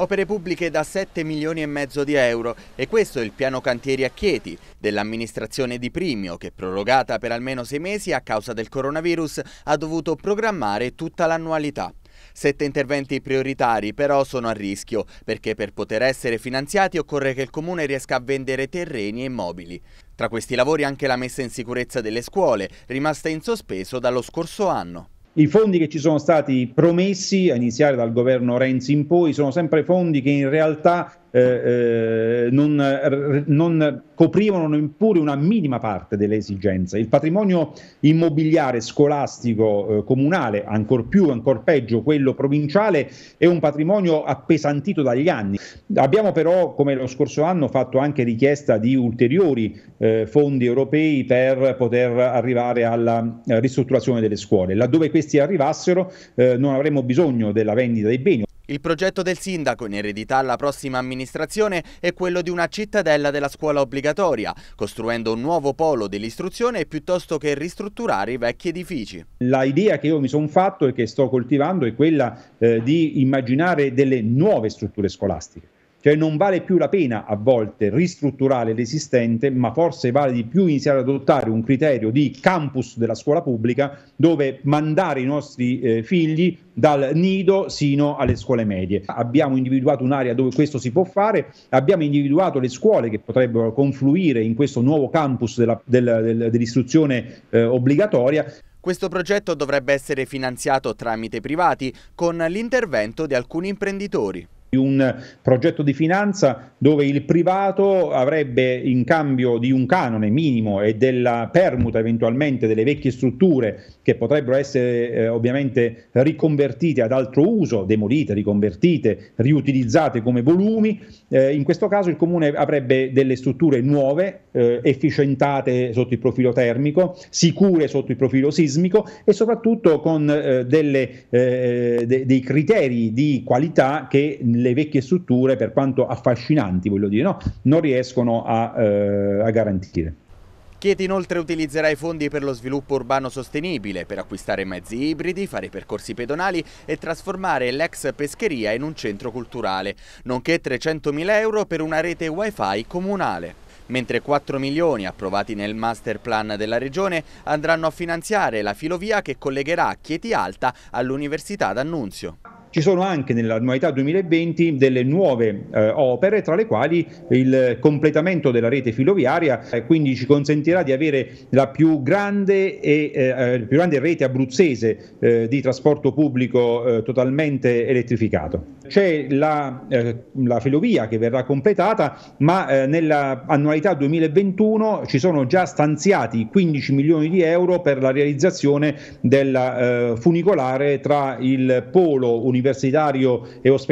opere pubbliche da 7 milioni e mezzo di euro e questo è il piano cantieri a Chieti dell'amministrazione di Primio che prorogata per almeno sei mesi a causa del coronavirus ha dovuto programmare tutta l'annualità. Sette interventi prioritari però sono a rischio, perché per poter essere finanziati occorre che il Comune riesca a vendere terreni e immobili. Tra questi lavori anche la messa in sicurezza delle scuole, rimasta in sospeso dallo scorso anno. I fondi che ci sono stati promessi, a iniziare dal governo Renzi in poi, sono sempre fondi che in realtà eh, eh, non, non, coprivano neppure una minima parte delle esigenze. Il patrimonio immobiliare scolastico eh, comunale, ancor più, ancor peggio quello provinciale, è un patrimonio appesantito dagli anni. Abbiamo però, come lo scorso anno, fatto anche richiesta di ulteriori eh, fondi europei per poter arrivare alla eh, ristrutturazione delle scuole. Laddove questi arrivassero eh, non avremmo bisogno della vendita dei beni. Il progetto del sindaco in eredità alla prossima amministrazione è quello di una cittadella della scuola obbligatoria, costruendo un nuovo polo dell'istruzione piuttosto che ristrutturare i vecchi edifici. L'idea che io mi sono fatto e che sto coltivando è quella eh, di immaginare delle nuove strutture scolastiche cioè non vale più la pena a volte ristrutturare l'esistente, ma forse vale di più iniziare ad adottare un criterio di campus della scuola pubblica dove mandare i nostri eh, figli dal nido sino alle scuole medie. Abbiamo individuato un'area dove questo si può fare, abbiamo individuato le scuole che potrebbero confluire in questo nuovo campus della, della, della, dell'istruzione eh, obbligatoria. Questo progetto dovrebbe essere finanziato tramite privati con l'intervento di alcuni imprenditori di un progetto di finanza dove il privato avrebbe in cambio di un canone minimo e della permuta eventualmente delle vecchie strutture che potrebbero essere eh, ovviamente riconvertite ad altro uso, demolite, riconvertite, riutilizzate come volumi, eh, in questo caso il comune avrebbe delle strutture nuove, eh, efficientate sotto il profilo termico, sicure sotto il profilo sismico e soprattutto con eh, delle, eh, de- dei criteri di qualità che le vecchie strutture, per quanto affascinanti, voglio dire, no? non riescono a, eh, a garantire. Chieti inoltre utilizzerà i fondi per lo sviluppo urbano sostenibile, per acquistare mezzi ibridi, fare percorsi pedonali e trasformare l'ex pescheria in un centro culturale, nonché 300.000 euro per una rete wifi comunale mentre 4 milioni approvati nel master plan della regione andranno a finanziare la filovia che collegherà Chieti Alta all'Università d'Annunzio. Ci sono anche nell'annualità 2020 delle nuove eh, opere, tra le quali il completamento della rete filoviaria, eh, quindi ci consentirà di avere la più grande, e, eh, eh più grande rete abruzzese eh, di trasporto pubblico eh, totalmente elettrificato. C'è la, la, filovia che verrà completata, ma nell'annualità 2021 ci sono già stanziati 15 milioni di euro per la realizzazione della funicolare tra il polo universitario universitario e ospedaliero